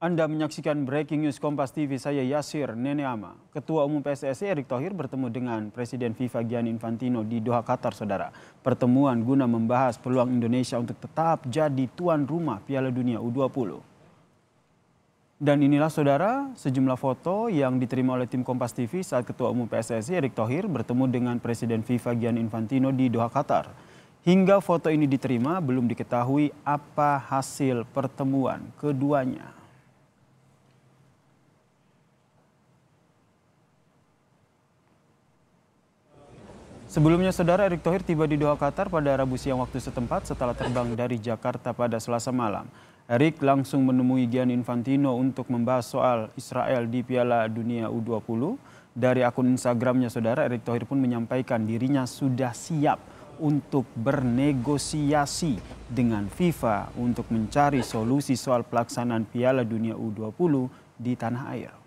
Anda menyaksikan Breaking News Kompas TV, saya Yasir Neneama. Ketua Umum PSSI Erick Thohir bertemu dengan Presiden FIFA Gianni Infantino di Doha, Qatar, Saudara. Pertemuan guna membahas peluang Indonesia untuk tetap jadi tuan rumah Piala Dunia U20. Dan inilah Saudara sejumlah foto yang diterima oleh tim Kompas TV saat Ketua Umum PSSI Erick Thohir bertemu dengan Presiden FIFA Gian Infantino di Doha, Qatar. Hingga foto ini diterima, belum diketahui apa hasil pertemuan keduanya. Sebelumnya, Saudara Erick Thohir tiba di Doha, Qatar pada Rabu siang waktu setempat setelah terbang dari Jakarta pada selasa malam. Erick langsung menemui Gian Infantino untuk membahas soal Israel di Piala Dunia U20. Dari akun Instagramnya, Saudara Erick Thohir pun menyampaikan dirinya sudah siap untuk bernegosiasi dengan FIFA untuk mencari solusi soal pelaksanaan Piala Dunia U20 di tanah air.